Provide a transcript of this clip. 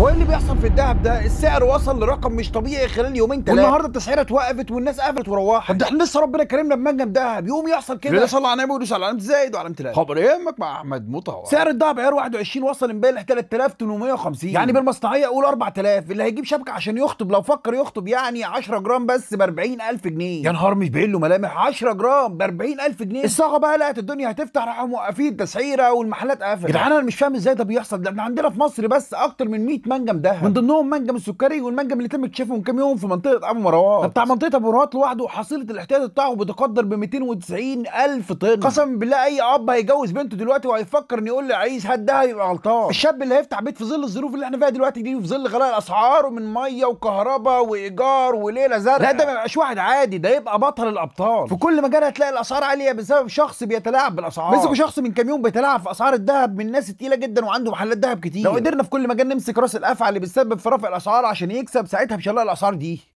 هو ايه اللي بيحصل في الذهب ده؟ السعر وصل لرقم مش طبيعي خلال يومين ثلاثه والنهارده التسعيره اتوقفت والناس قفلت وروحت طب ده احنا لسه ربنا كرمنا بمنجم ذهب يوم يحصل كده يصلي على النبي ودوس على علامه زايد وعلامه الاهلي خبر يهمك مع احمد مطه سعر الذهب عيار 21 وصل امبارح 3850 يعني بالمصنعيه اقول 4000 اللي هيجيب شبكه عشان يخطب لو فكر يخطب يعني 10 جرام بس ب 40000 جنيه يا نهار مش باين له ملامح 10 جرام ب 40000 جنيه الصاغه بقى لقت الدنيا هتفتح راحوا موقفين التسعيره والمحلات قفلت يا جدعان انا مش فاهم ازاي ده بيحصل ده احنا عندنا في مصر بس اكتر من 100 منجم دهب من ضمنهم منجم السكري والمنجم اللي تم اكتشافه من كام يوم في منطقه ابو مروان بتاع منطقه ابو مروان لوحده حصيله الاحتياط بتاعه بتقدر ب 290 الف طن قسما بالله اي اب هيجوز بنته دلوقتي وهيفكر ان يقول عايز هات ده هيبقى غلطان الشاب اللي هيفتح بيت في ظل الظروف اللي احنا فيها دلوقتي دي وفي ظل غلاء الاسعار ومن ميه وكهرباء وايجار وليله زرقاء لا ده ما يبقاش واحد عادي ده يبقى بطل الابطال في كل مجال هتلاقي الاسعار عاليه بسبب شخص بيتلاعب بالاسعار مسكوا شخص من كام يوم بيتلاعب في اسعار الذهب من ناس تقيله جدا وعنده محلات ذهب كتير لو قدرنا في كل مجال نمسك راس الافعى اللي بتسبب في رفع الاسعار عشان يكسب ساعتها مش الاسعار دي